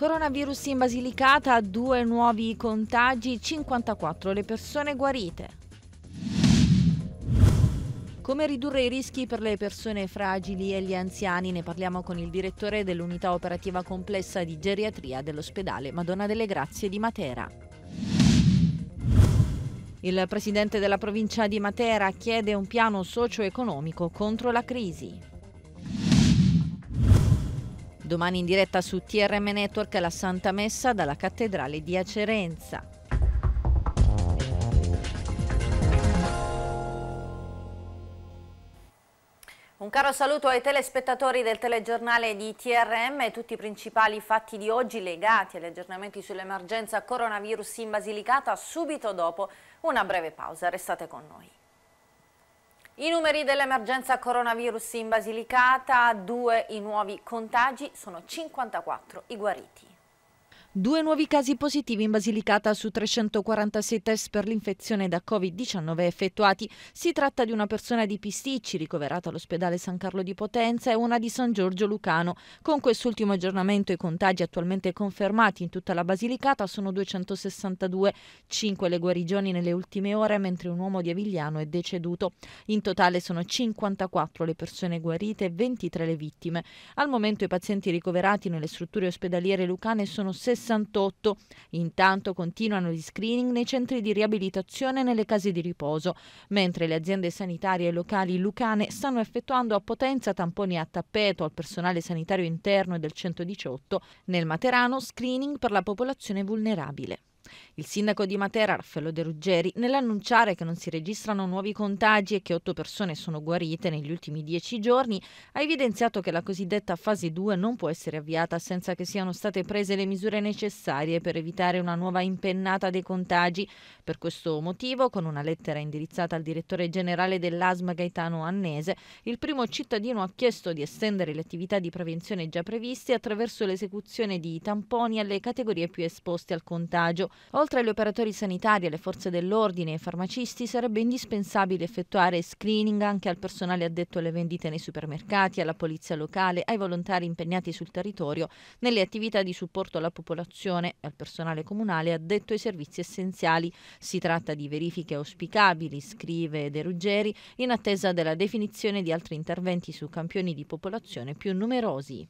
Coronavirus in Basilicata, due nuovi contagi, 54 le persone guarite. Come ridurre i rischi per le persone fragili e gli anziani? Ne parliamo con il direttore dell'unità operativa complessa di geriatria dell'ospedale Madonna delle Grazie di Matera. Il presidente della provincia di Matera chiede un piano socio-economico contro la crisi. Domani in diretta su TRM Network la Santa Messa dalla Cattedrale di Acerenza. Un caro saluto ai telespettatori del telegiornale di TRM e tutti i principali fatti di oggi legati agli aggiornamenti sull'emergenza coronavirus in Basilicata subito dopo una breve pausa. Restate con noi. I numeri dell'emergenza coronavirus in Basilicata, due i nuovi contagi, sono 54 i guariti. Due nuovi casi positivi in Basilicata su 346 test per l'infezione da Covid-19 effettuati. Si tratta di una persona di Pisticci ricoverata all'ospedale San Carlo di Potenza e una di San Giorgio Lucano. Con quest'ultimo aggiornamento i contagi attualmente confermati in tutta la Basilicata sono 262, 5 le guarigioni nelle ultime ore mentre un uomo di Avigliano è deceduto. In totale sono 54 le persone guarite e 23 le vittime. Al momento i pazienti ricoverati nelle strutture ospedaliere lucane sono 60 68. Intanto continuano gli screening nei centri di riabilitazione e nelle case di riposo, mentre le aziende sanitarie locali lucane stanno effettuando a potenza tamponi a tappeto al personale sanitario interno e del 118, nel Materano screening per la popolazione vulnerabile. Il sindaco di Matera, Raffaello De Ruggeri, nell'annunciare che non si registrano nuovi contagi e che otto persone sono guarite negli ultimi dieci giorni, ha evidenziato che la cosiddetta fase 2 non può essere avviata senza che siano state prese le misure necessarie per evitare una nuova impennata dei contagi. Per questo motivo, con una lettera indirizzata al direttore generale dell'ASMA Gaetano Annese, il primo cittadino ha chiesto di estendere le attività di prevenzione già previste attraverso l'esecuzione di tamponi alle categorie più esposte al contagio. Oltre agli operatori sanitari, alle forze dell'ordine e ai farmacisti, sarebbe indispensabile effettuare screening anche al personale addetto alle vendite nei supermercati, alla polizia locale, ai volontari impegnati sul territorio, nelle attività di supporto alla popolazione e al personale comunale addetto ai servizi essenziali. Si tratta di verifiche auspicabili, scrive De Ruggeri, in attesa della definizione di altri interventi su campioni di popolazione più numerosi.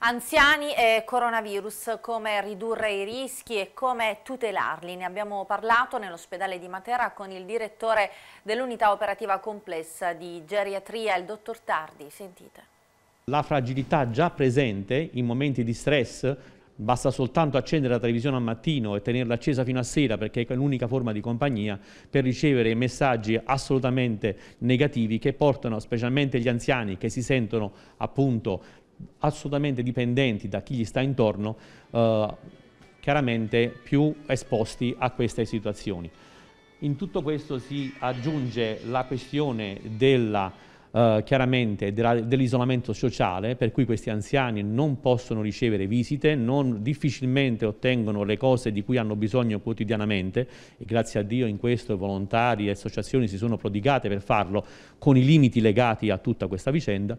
Anziani e coronavirus, come ridurre i rischi e come tutelarli. Ne abbiamo parlato nell'ospedale di Matera con il direttore dell'unità operativa complessa di geriatria, il dottor Tardi. Sentite. La fragilità già presente in momenti di stress basta soltanto accendere la televisione al mattino e tenerla accesa fino a sera perché è l'unica forma di compagnia per ricevere messaggi assolutamente negativi che portano specialmente gli anziani che si sentono appunto assolutamente dipendenti da chi gli sta intorno, eh, chiaramente più esposti a queste situazioni. In tutto questo si aggiunge la questione della, eh, chiaramente dell'isolamento dell sociale, per cui questi anziani non possono ricevere visite, non, difficilmente ottengono le cose di cui hanno bisogno quotidianamente e grazie a Dio in questo volontari e associazioni si sono prodigate per farlo con i limiti legati a tutta questa vicenda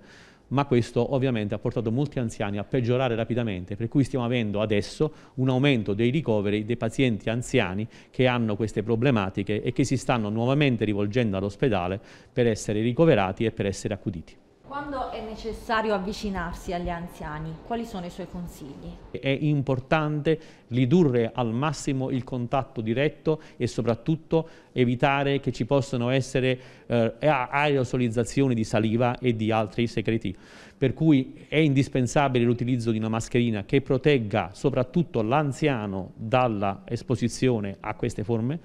ma questo ovviamente ha portato molti anziani a peggiorare rapidamente, per cui stiamo avendo adesso un aumento dei ricoveri dei pazienti anziani che hanno queste problematiche e che si stanno nuovamente rivolgendo all'ospedale per essere ricoverati e per essere accuditi. Quando è necessario avvicinarsi agli anziani, quali sono i suoi consigli? È importante ridurre al massimo il contatto diretto e soprattutto evitare che ci possano essere eh, aerosolizzazioni di saliva e di altri secreti. Per cui è indispensabile l'utilizzo di una mascherina che protegga soprattutto l'anziano dalla esposizione a queste forme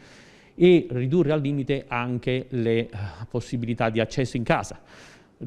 e ridurre al limite anche le eh, possibilità di accesso in casa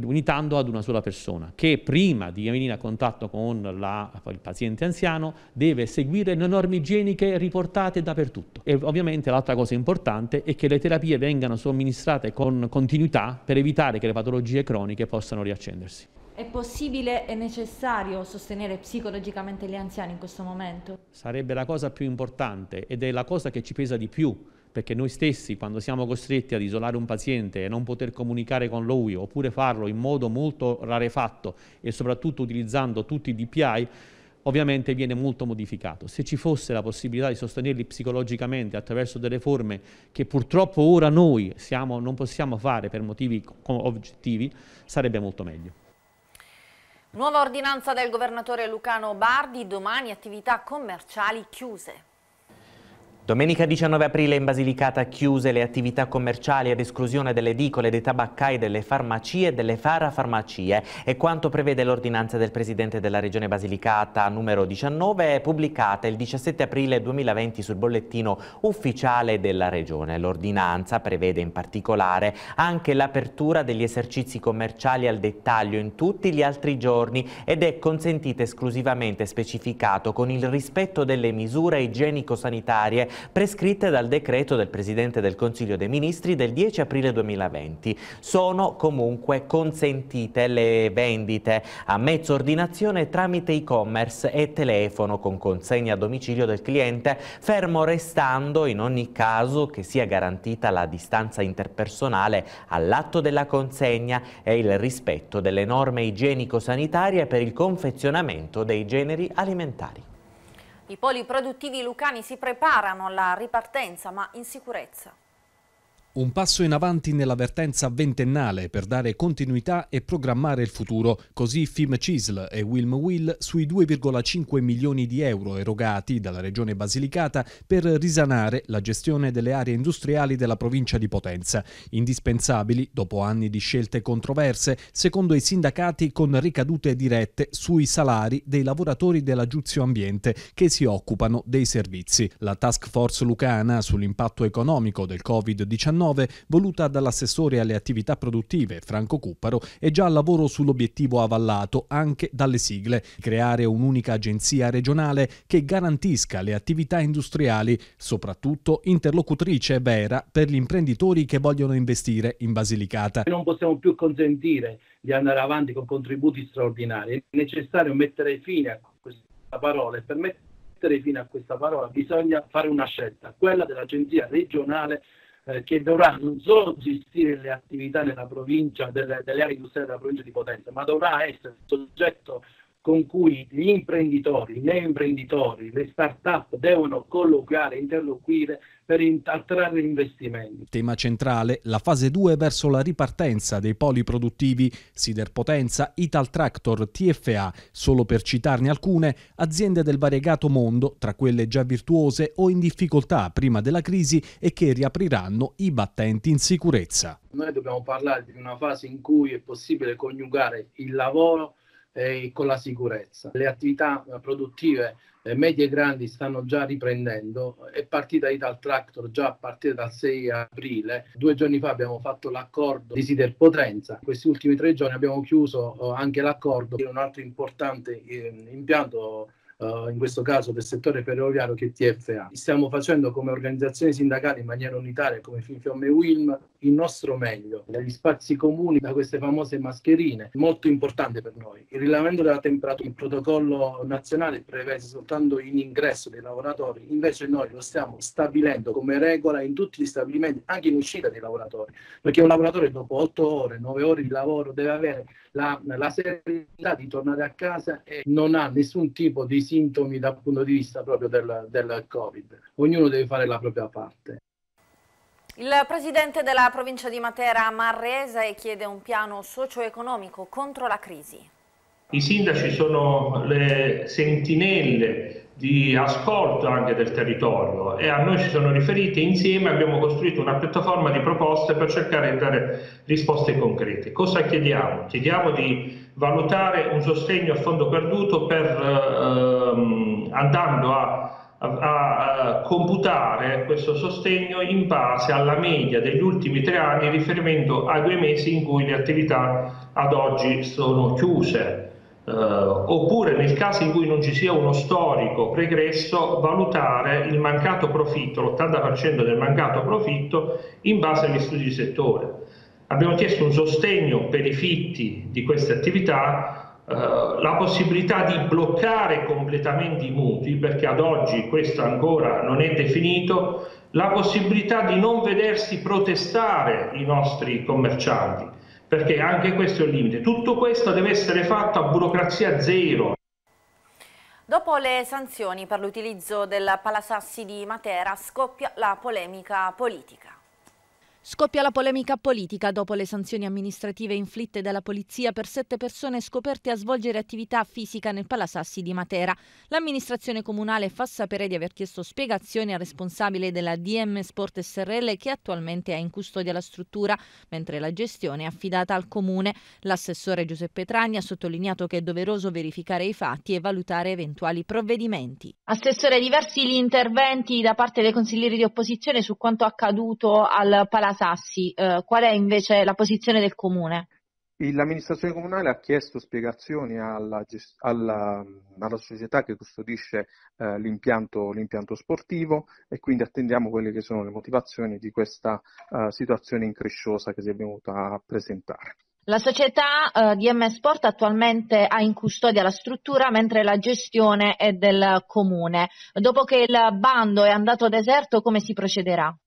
unitando ad una sola persona che prima di venire a contatto con la, il paziente anziano deve seguire le norme igieniche riportate dappertutto. E ovviamente l'altra cosa importante è che le terapie vengano somministrate con continuità per evitare che le patologie croniche possano riaccendersi. È possibile e necessario sostenere psicologicamente gli anziani in questo momento? Sarebbe la cosa più importante ed è la cosa che ci pesa di più perché noi stessi quando siamo costretti ad isolare un paziente e non poter comunicare con lui oppure farlo in modo molto rarefatto e soprattutto utilizzando tutti i DPI, ovviamente viene molto modificato. Se ci fosse la possibilità di sostenerli psicologicamente attraverso delle forme che purtroppo ora noi siamo, non possiamo fare per motivi oggettivi, sarebbe molto meglio. Nuova ordinanza del governatore Lucano Bardi, domani attività commerciali chiuse. Domenica 19 aprile in Basilicata chiuse le attività commerciali ad esclusione delle edicole, dei tabaccai, delle farmacie e delle farafarmacie. E quanto prevede l'ordinanza del Presidente della Regione Basilicata numero 19 pubblicata il 17 aprile 2020 sul bollettino ufficiale della Regione. L'ordinanza prevede in particolare anche l'apertura degli esercizi commerciali al dettaglio in tutti gli altri giorni ed è consentita esclusivamente specificato con il rispetto delle misure igienico-sanitarie prescritte dal decreto del Presidente del Consiglio dei Ministri del 10 aprile 2020. Sono comunque consentite le vendite a mezzo ordinazione tramite e-commerce e telefono con consegna a domicilio del cliente, fermo restando in ogni caso che sia garantita la distanza interpersonale all'atto della consegna e il rispetto delle norme igienico-sanitarie per il confezionamento dei generi alimentari. I poli produttivi lucani si preparano alla ripartenza ma in sicurezza. Un passo in avanti nell'avvertenza ventennale per dare continuità e programmare il futuro, così FIM CISL e Wilm Will sui 2,5 milioni di euro erogati dalla regione Basilicata per risanare la gestione delle aree industriali della provincia di Potenza, indispensabili dopo anni di scelte controverse, secondo i sindacati con ricadute dirette sui salari dei lavoratori della Giuzio Ambiente che si occupano dei servizi. La task force lucana sull'impatto economico del Covid-19 2019, voluta dall'assessore alle attività produttive Franco Cupparo, è già al lavoro sull'obiettivo avallato anche dalle sigle, creare un'unica agenzia regionale che garantisca le attività industriali, soprattutto interlocutrice vera per gli imprenditori che vogliono investire in Basilicata. Non possiamo più consentire di andare avanti con contributi straordinari, è necessario mettere fine a questa parola e per mettere fine a questa parola bisogna fare una scelta, quella dell'agenzia regionale eh, che dovrà non solo gestire le attività della provincia, delle, delle aree industriali della provincia di Potenza, ma dovrà essere soggetto con cui gli imprenditori, i neoimprenditori, le start-up devono colloquiare, interloquire per attrarre investimenti. Tema centrale, la fase 2 verso la ripartenza dei poli produttivi Siderpotenza, Ital Tractor, TFA, solo per citarne alcune, aziende del variegato mondo, tra quelle già virtuose o in difficoltà prima della crisi e che riapriranno i battenti in sicurezza. Noi dobbiamo parlare di una fase in cui è possibile coniugare il lavoro e con la sicurezza. Le attività eh, produttive eh, medie e grandi stanno già riprendendo, è partita Ital Tractor già a partire dal 6 aprile, due giorni fa abbiamo fatto l'accordo di Sider Potenza, questi ultimi tre giorni abbiamo chiuso eh, anche l'accordo di un altro importante impianto Uh, in questo caso del settore ferroviario che è TFA. Stiamo facendo come organizzazioni sindacali in maniera unitaria come Finfiamme Wilm il nostro meglio, negli spazi comuni, da queste famose mascherine, molto importante per noi. Il rilevamento della temperatura, il protocollo nazionale prevede soltanto in ingresso dei lavoratori, invece noi lo stiamo stabilendo come regola in tutti gli stabilimenti, anche in uscita dei lavoratori, perché un lavoratore dopo 8 ore, 9 ore di lavoro deve avere la, la serenità di tornare a casa e non ha nessun tipo di sintomi dal punto di vista proprio del, del Covid. Ognuno deve fare la propria parte. Il presidente della provincia di Matera Marresa e chiede un piano socio-economico contro la crisi. I sindaci sono le sentinelle di ascolto anche del territorio e a noi ci sono riferiti insieme abbiamo costruito una piattaforma di proposte per cercare di dare risposte concrete. Cosa chiediamo? Chiediamo di valutare un sostegno a fondo perduto per, ehm, andando a a, computare questo sostegno in base alla media degli ultimi tre anni riferimento ai due mesi in cui le attività ad oggi sono chiuse. Eh, oppure nel caso in cui non ci sia uno storico pregresso, valutare il mancato profitto, l'80% del mancato profitto, in base agli studi di settore. Abbiamo chiesto un sostegno per i fitti di queste attività eh, la possibilità di bloccare completamente i mutui, perché ad oggi questo ancora non è definito, la possibilità di non vedersi protestare i nostri commercianti, perché anche questo è un limite. Tutto questo deve essere fatto a burocrazia zero. Dopo le sanzioni per l'utilizzo del Palasassi di Matera scoppia la polemica politica. Scoppia la polemica politica dopo le sanzioni amministrative inflitte dalla polizia per sette persone scoperte a svolgere attività fisica nel Palasassi di Matera. L'amministrazione comunale fa sapere di aver chiesto spiegazioni al responsabile della DM Sport SRL che attualmente è in custodia la struttura, mentre la gestione è affidata al comune. L'assessore Giuseppe Trani ha sottolineato che è doveroso verificare i fatti e valutare eventuali provvedimenti. Assessore, diversi gli interventi da parte dei consiglieri di opposizione su quanto accaduto al Palasassi Sassi, eh, qual è invece la posizione del comune? L'amministrazione comunale ha chiesto spiegazioni alla, alla, mm, alla società che custodisce eh, l'impianto, l'impianto, sportivo e quindi attendiamo quelle che sono le motivazioni di questa eh, situazione incresciosa che si è venuta a presentare. La società eh, DM Sport attualmente ha in custodia la struttura mentre la gestione è del comune. Dopo che il bando è andato deserto come si procederà?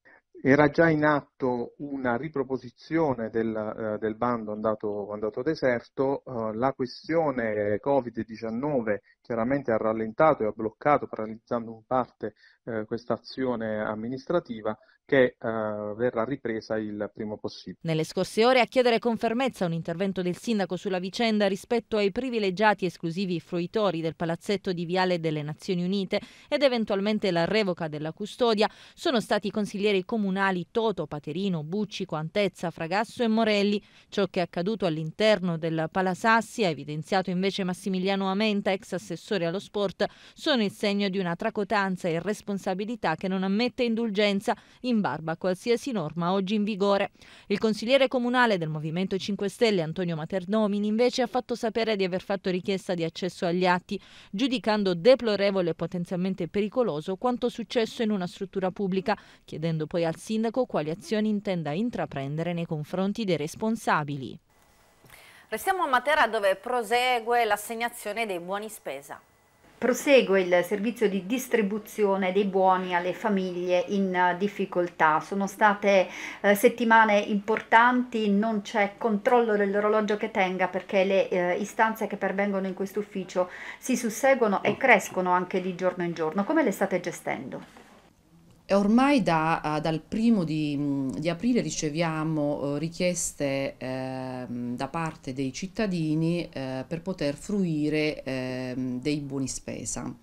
era già in atto una riproposizione del, eh, del bando andato, andato deserto, eh, la questione Covid-19 chiaramente ha rallentato e ha bloccato, paralizzando in parte eh, questa azione amministrativa che eh, verrà ripresa il primo possibile. Nelle scorse ore a chiedere con fermezza un intervento del sindaco sulla vicenda rispetto ai privilegiati esclusivi fruitori del palazzetto di Viale delle Nazioni Unite ed eventualmente la revoca della custodia sono stati consiglieri comunali comunali Toto, Paterino, Bucci, Quantezza, Fragasso e Morelli. Ciò che è accaduto all'interno del Palasassi, ha evidenziato invece Massimiliano Amenta, ex assessore allo sport, sono il segno di una tracotanza e responsabilità che non ammette indulgenza in barba a qualsiasi norma oggi in vigore. Il consigliere comunale del Movimento 5 Stelle, Antonio Maternomini, invece ha fatto sapere di aver fatto richiesta di accesso agli atti, giudicando deplorevole e potenzialmente pericoloso quanto successo in una struttura pubblica, chiedendo poi al Sindaco quali azioni intenda intraprendere nei confronti dei responsabili. Restiamo a Matera dove prosegue l'assegnazione dei buoni spesa. Prosegue il servizio di distribuzione dei buoni alle famiglie in eh, difficoltà. Sono state eh, settimane importanti, non c'è controllo dell'orologio che tenga perché le eh, istanze che pervengono in questo ufficio si susseguono e crescono anche di giorno in giorno. Come le state gestendo? ormai da, eh, dal primo di, mm, di aprile riceviamo eh, richieste eh, da parte dei cittadini eh, per poter fruire eh, dei buoni spesa.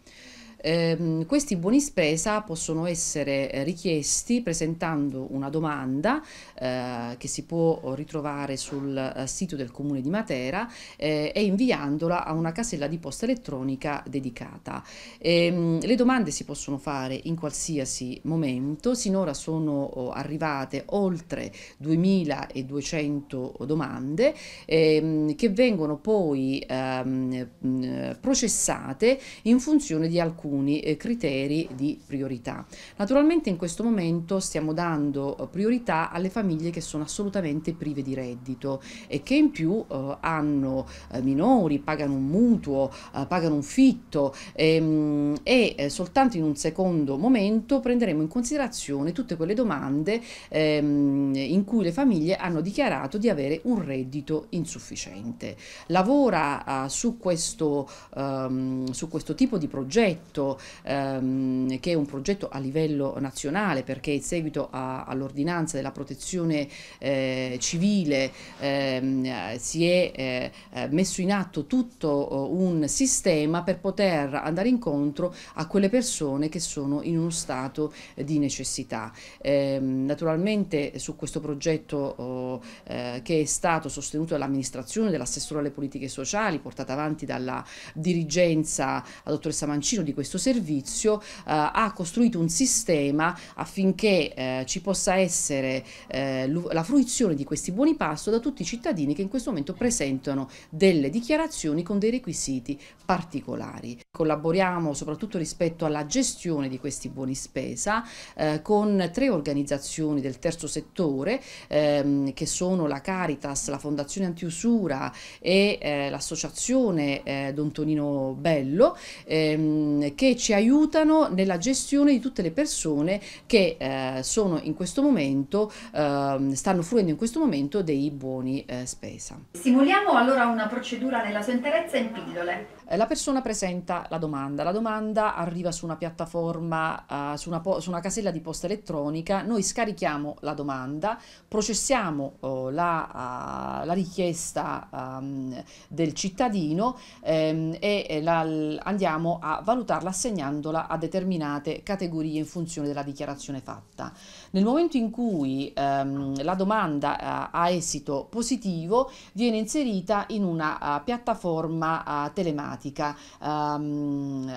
Ehm, questi buoni spesa possono essere eh, richiesti presentando una domanda eh, che si può ritrovare sul eh, sito del Comune di Matera eh, e inviandola a una casella di posta elettronica dedicata. Ehm, le domande si possono fare in qualsiasi momento, sinora sono oh, arrivate oltre 2200 domande ehm, che vengono poi ehm, processate in funzione di alcune alcuni eh, criteri di priorità. Naturalmente in questo momento stiamo dando eh, priorità alle famiglie che sono assolutamente prive di reddito e che in più eh, hanno eh, minori, pagano un mutuo, eh, pagano un fitto ehm, e soltanto in un secondo momento prenderemo in considerazione tutte quelle domande ehm, in cui le famiglie hanno dichiarato di avere un reddito insufficiente. Lavora su questo, ehm, su questo tipo di progetto progetto ehm, che è un progetto a livello nazionale perché in seguito all'ordinanza della protezione eh, civile ehm, si è eh, eh messo in atto tutto eh, un sistema per poter andare incontro a quelle persone che sono in uno stato di necessità. Ehm, naturalmente su questo progetto eh, che è stato sostenuto dall'amministrazione, dell'assessore alle politiche sociali, portato avanti dalla dirigenza, la dottoressa Mancino di questo questo servizio eh, ha costruito un sistema affinché eh, ci possa essere eh, la fruizione di questi buoni pasto da tutti i cittadini che in questo momento presentano delle dichiarazioni con dei requisiti particolari. Collaboriamo soprattutto rispetto alla gestione di questi buoni spesa eh, con tre organizzazioni del terzo settore ehm, che sono la Caritas, la Fondazione Antiusura e eh, l'associazione eh, Don Tonino Bello ehm, che ci aiutano nella gestione di tutte le persone che eh, sono in questo momento, eh, stanno fruendo in questo momento dei buoni eh, spesa. Simuliamo allora una procedura nella sua interezza in pillole. Eh, la persona presenta la domanda, la domanda arriva su una piattaforma, uh, su, una po- su, una casella di posta elettronica, noi scarichiamo la domanda, processiamo oh, la, uh, la, richiesta um, del cittadino ehm, e la, andiamo a valutarla assegnandola a determinate categorie in funzione della dichiarazione fatta. Nel momento in cui ehm, la domanda uh, ha esito positivo viene inserita in una ah, piattaforma ah, telematica telematica. Um,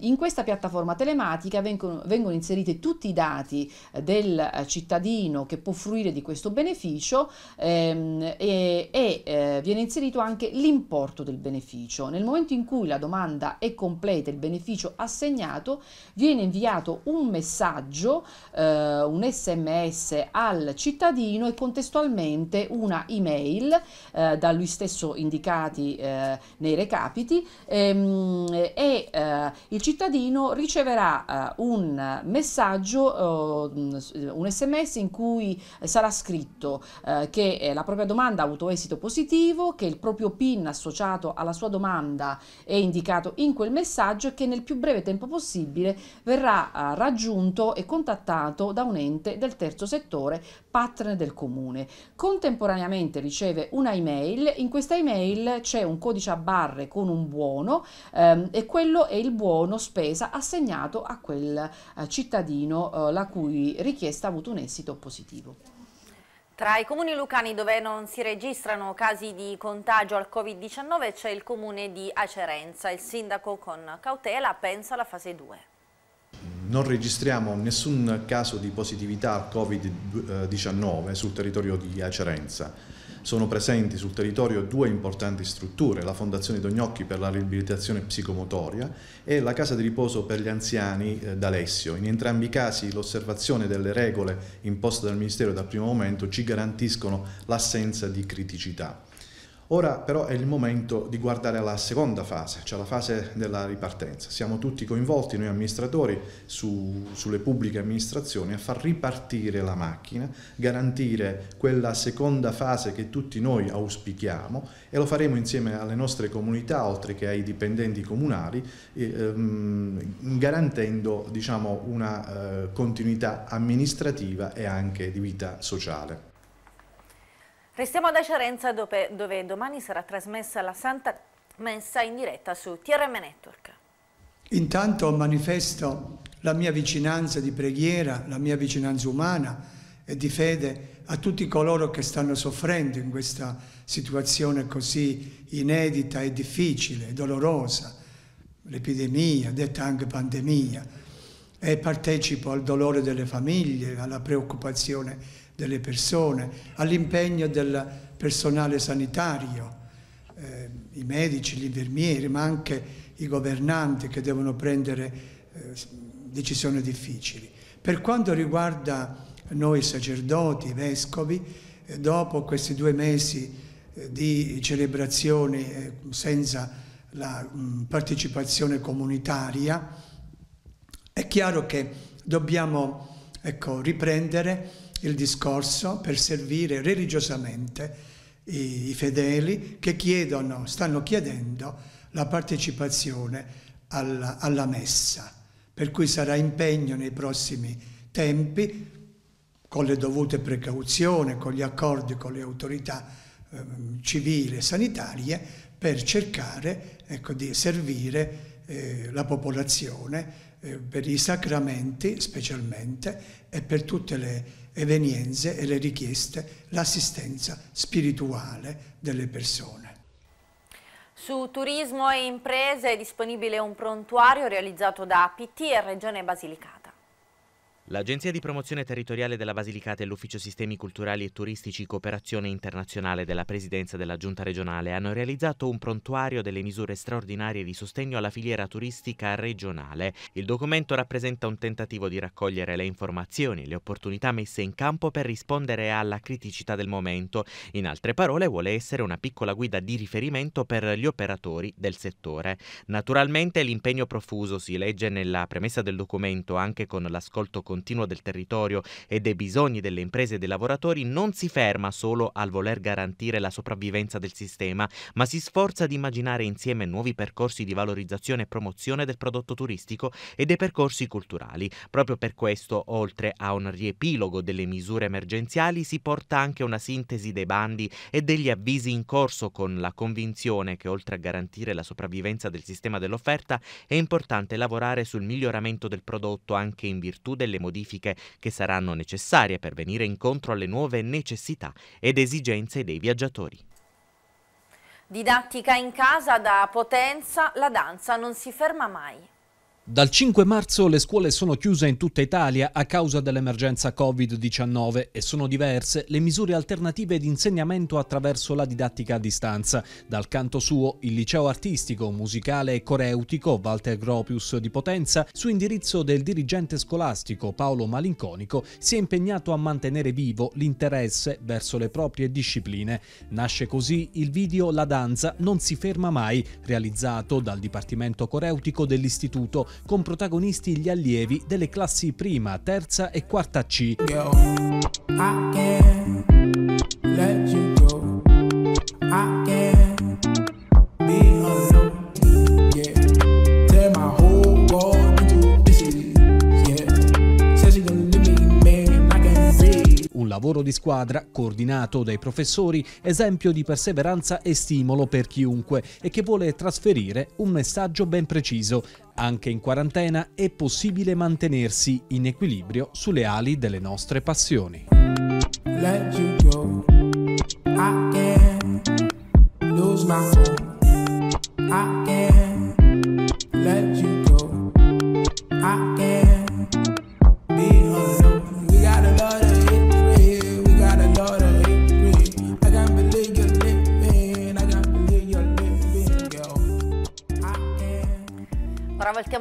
in questa piattaforma telematica vengono, vengono, inseriti tutti i dati eh, del eh, cittadino che può fruire di questo beneficio ehm, e, e eh, viene inserito anche l'importo del beneficio. Nel momento in cui la domanda è completa, il beneficio assegnato, viene inviato un messaggio, eh, un sms al cittadino e contestualmente una email eh, da lui stesso indicati eh, nei recapiti ehm, e eh, il cittadino riceverà eh, un messaggio, eh, un sms in cui sarà scritto eh, che eh, la propria domanda ha avuto esito positivo, che il proprio PIN associato alla sua domanda è indicato in quel messaggio e che nel più breve tempo possibile verrà raggiunto e contattato da un ente del terzo settore partner del comune. Contemporaneamente riceve una email, in questa email c'è un codice a barre con un buono ehm, e quello è il buono spesa assegnato a quel eh, cittadino eh, la cui richiesta ha avuto un esito positivo. Tra i comuni lucani dove non si registrano casi di contagio al Covid-19 c'è il comune di Acerenza. Il sindaco con cautela pensa alla fase 2. Non registriamo nessun caso di positività al Covid-19 sul territorio di Acerenza. Sono presenti sul territorio due importanti strutture, la Fondazione Dognocchi per la riabilitazione psicomotoria e la Casa di riposo per gli anziani eh, d'Alessio. In entrambi i casi l'osservazione delle regole imposte dal Ministero dal primo momento ci garantiscono l'assenza di criticità. Ora però è il momento di guardare alla seconda fase, cioè la fase della ripartenza. Siamo tutti coinvolti, noi amministratori, su, sulle pubbliche amministrazioni, a far ripartire la macchina, garantire quella seconda fase che tutti noi auspichiamo e lo faremo insieme alle nostre comunità, oltre che ai dipendenti comunali, ehm, garantendo diciamo, una eh, continuità amministrativa e anche di vita sociale. Restiamo ad Acerenza dove, dove domani sarà trasmessa la Santa Messa in diretta su TRM Network. Intanto manifesto la mia vicinanza di preghiera, la mia vicinanza umana e di fede a tutti coloro che stanno soffrendo in questa situazione così inedita e difficile, e dolorosa, l'epidemia, detta anche pandemia, e partecipo al dolore delle famiglie, alla preoccupazione delle persone, all'impegno del personale sanitario, eh, i medici, gli infermieri, ma anche i governanti che devono prendere eh, decisioni difficili. Per quanto riguarda noi sacerdoti, i vescovi, eh, dopo questi due mesi eh, di celebrazioni eh, senza la mm, partecipazione comunitaria, è chiaro che dobbiamo ecco, riprendere il discorso per servire religiosamente i, i fedeli che chiedono, stanno chiedendo la partecipazione alla, alla messa. Per cui sarà impegno nei prossimi tempi, con le dovute precauzioni, con gli accordi con le autorità eh, civili e sanitarie, per cercare ecco, di servire eh, la popolazione eh, per i sacramenti specialmente e per tutte le evenienze e le richieste, l'assistenza spirituale delle persone. Su turismo e imprese è disponibile un prontuario realizzato da PT e Regione Basilicata. L'Agenzia di promozione territoriale della Basilicata e l'Ufficio Sistemi Culturali e Turistici Cooperazione Internazionale della Presidenza della Giunta regionale hanno realizzato un prontuario delle misure straordinarie di sostegno alla filiera turistica regionale. Il documento rappresenta un tentativo di raccogliere le informazioni e le opportunità messe in campo per rispondere alla criticità del momento. In altre parole vuole essere una piccola guida di riferimento per gli operatori del settore. Naturalmente l'impegno profuso si legge nella premessa del documento anche con l'ascolto continuo continua del territorio e dei bisogni delle imprese e dei lavoratori non si ferma solo al voler garantire la sopravvivenza del sistema, ma si sforza di immaginare insieme nuovi percorsi di valorizzazione e promozione del prodotto turistico e dei percorsi culturali. Proprio per questo, oltre a un riepilogo delle misure emergenziali, si porta anche una sintesi dei bandi e degli avvisi in corso con la convinzione che oltre a garantire la sopravvivenza del sistema dell'offerta è importante lavorare sul miglioramento del prodotto anche in virtù delle modifiche modifiche che saranno necessarie per venire incontro alle nuove necessità ed esigenze dei viaggiatori. Didattica in casa da Potenza, la danza non si ferma mai. Dal 5 marzo le scuole sono chiuse in tutta Italia a causa dell'emergenza Covid-19 e sono diverse le misure alternative di insegnamento attraverso la didattica a distanza. Dal canto suo, il liceo artistico, musicale e coreutico Walter Gropius di Potenza, su indirizzo del dirigente scolastico Paolo Malinconico, si è impegnato a mantenere vivo l'interesse verso le proprie discipline. Nasce così il video La danza non si ferma mai, realizzato dal Dipartimento Coreutico dell'Istituto con protagonisti gli allievi delle classi prima, terza e quarta C. Yo, lavoro di squadra, coordinato dai professori, esempio di perseveranza e stimolo per chiunque e che vuole trasferire un messaggio ben preciso. Anche in quarantena è possibile mantenersi in equilibrio sulle ali delle nostre passioni. Let you go. I can't lose my I can't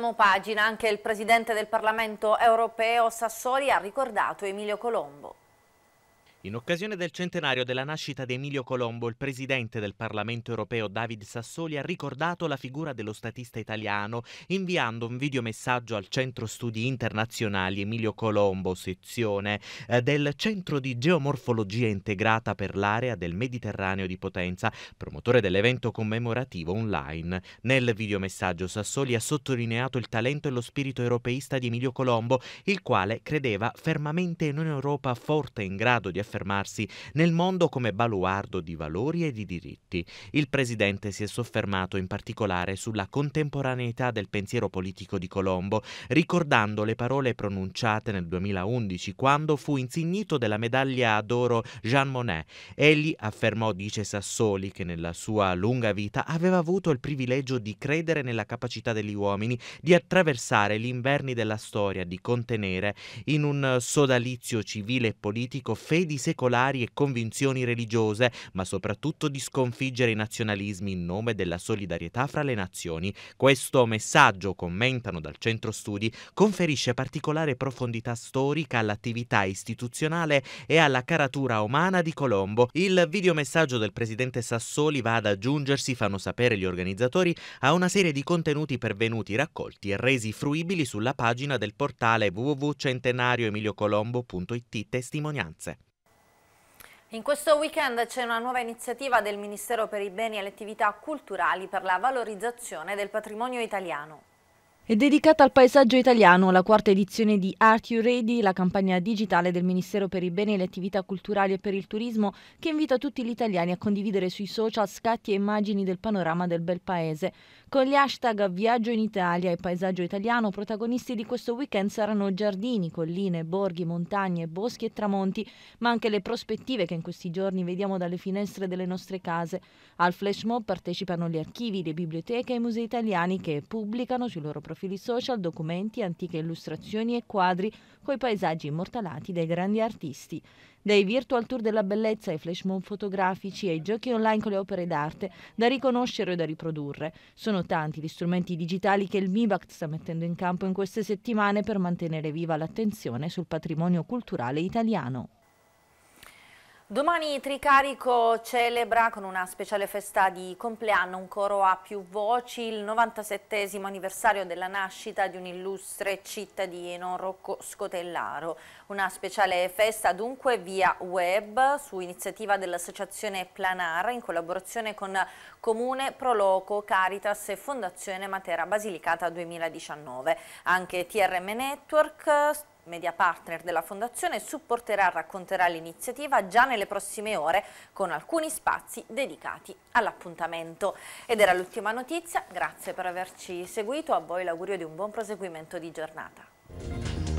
Voltiamo pagina, anche il Presidente del Parlamento europeo Sassoli ha ricordato Emilio Colombo. In occasione del centenario della nascita di Emilio Colombo, il presidente del Parlamento europeo David Sassoli ha ricordato la figura dello statista italiano inviando un videomessaggio al Centro Studi Internazionali Emilio Colombo, sezione eh, del Centro di Geomorfologia Integrata per l'area del Mediterraneo di Potenza, promotore dell'evento commemorativo online. Nel videomessaggio Sassoli ha sottolineato il talento e lo spirito europeista di Emilio Colombo, il quale credeva fermamente in un'Europa forte in grado di affrontare affermarsi nel mondo come baluardo di valori e di diritti. Il presidente si è soffermato in particolare sulla contemporaneità del pensiero politico di Colombo, ricordando le parole pronunciate nel 2011 quando fu insignito della medaglia d'oro Jean Monnet. Egli affermò, dice Sassoli, che nella sua lunga vita aveva avuto il privilegio di credere nella capacità degli uomini di attraversare gli inverni della storia, di contenere in un sodalizio civile e politico fedi secolari e convinzioni religiose, ma soprattutto di sconfiggere i nazionalismi in nome della solidarietà fra le nazioni. Questo messaggio, commentano dal centro studi, conferisce particolare profondità storica all'attività istituzionale e alla caratura umana di Colombo. Il videomessaggio del presidente Sassoli va ad aggiungersi, fanno sapere gli organizzatori, a una serie di contenuti pervenuti raccolti e resi fruibili sulla pagina del portale www.centenarioemiliocolombo.it testimonianze. In questo weekend c'è una nuova iniziativa del Ministero per i Beni e le Attività Culturali per la valorizzazione del patrimonio italiano. È dedicata al paesaggio italiano la quarta edizione di Art You Ready, la campagna digitale del Ministero per i Beni e le Attività Culturali e per il Turismo, che invita tutti gli italiani a condividere sui social scatti e immagini del panorama del bel paese. Con gli hashtag Viaggio in Italia e Paesaggio Italiano, protagonisti di questo weekend saranno giardini, colline, borghi, montagne, boschi e tramonti, ma anche le prospettive che in questi giorni vediamo dalle finestre delle nostre case. Al flash mob partecipano gli archivi, le biblioteche e i musei italiani che pubblicano sui loro profili profili social, documenti, antiche illustrazioni e quadri coi paesaggi immortalati dai grandi artisti. Dai virtual tour della bellezza ai flash mob fotografici ai giochi online con le opere d'arte da riconoscere e da riprodurre. Sono tanti gli strumenti digitali che il MIBACT sta mettendo in campo in queste settimane per mantenere viva l'attenzione sul patrimonio culturale italiano. Domani Tricarico celebra con una speciale festa di compleanno un coro a più voci il 97 anniversario della nascita di un illustre cittadino Rocco Scotellaro. Una speciale festa dunque via web su iniziativa dell'associazione Planar in collaborazione con Comune, Proloco, Caritas e Fondazione Matera Basilicata 2019. Anche TRM Network media partner della Fondazione, supporterà e racconterà l'iniziativa già nelle prossime ore con alcuni spazi dedicati all'appuntamento. Ed era l'ultima notizia, grazie per averci seguito, a voi l'augurio di un buon proseguimento di giornata.